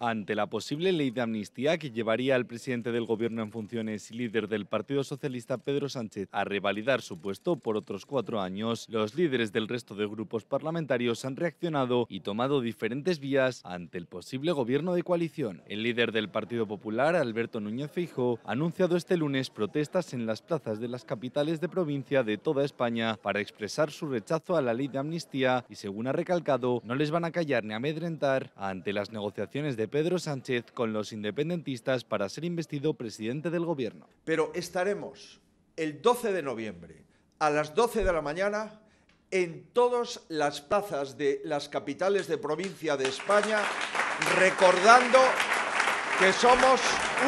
ante la posible ley de amnistía que llevaría al presidente del gobierno en funciones y líder del Partido Socialista Pedro Sánchez a revalidar su puesto por otros cuatro años, los líderes del resto de grupos parlamentarios han reaccionado y tomado diferentes vías ante el posible gobierno de coalición. El líder del Partido Popular, Alberto Núñez Fijo, ha anunciado este lunes protestas en las plazas de las capitales de provincia de toda España para expresar su rechazo a la ley de amnistía y, según ha recalcado, no les van a callar ni amedrentar ante las negociaciones de Pedro Sánchez con los independentistas para ser investido presidente del Gobierno. Pero estaremos el 12 de noviembre a las 12 de la mañana en todas las plazas de las capitales de provincia de España, recordando que somos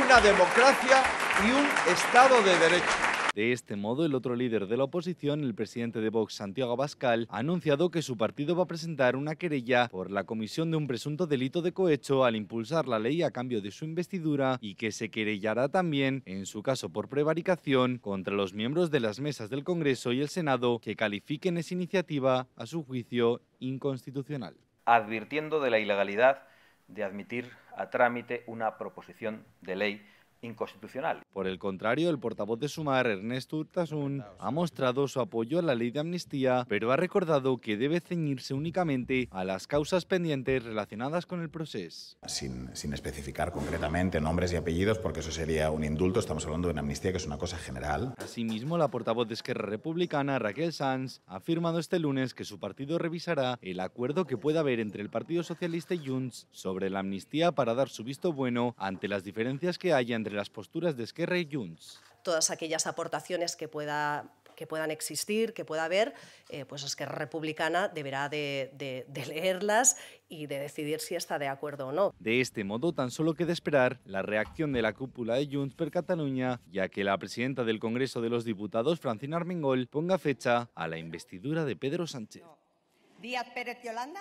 una democracia y un Estado de Derecho. De este modo, el otro líder de la oposición, el presidente de Vox, Santiago Abascal, ha anunciado que su partido va a presentar una querella por la comisión de un presunto delito de cohecho al impulsar la ley a cambio de su investidura y que se querellará también, en su caso por prevaricación, contra los miembros de las mesas del Congreso y el Senado que califiquen esa iniciativa, a su juicio, inconstitucional. Advirtiendo de la ilegalidad de admitir a trámite una proposición de ley inconstitucional, por el contrario, el portavoz de Sumar, Ernesto Urtasun, ha mostrado su apoyo a la ley de amnistía, pero ha recordado que debe ceñirse únicamente a las causas pendientes relacionadas con el proceso. Sin, especificar concretamente nombres y apellidos, porque eso sería un indulto, estamos hablando de una amnistía que es una cosa general. Asimismo, la portavoz de Esquerra Republicana, Raquel Sanz, ha firmado este lunes que su partido revisará el acuerdo que pueda haber entre el Partido Socialista y Junts sobre la amnistía para dar su visto bueno ante las diferencias que haya entre las posturas de Esquerra Todas aquellas aportaciones que pueda que puedan existir, que pueda haber, eh, pues que Republicana deberá de, leerlas y de decidir si está de acuerdo o no. De este modo, tan solo queda esperar la reacción de la cúpula de Junts per Cataluña, ya que la presidenta del Congreso de los Diputados, Francina Armengol, ponga fecha a la investidura de Pedro Sánchez. Pérez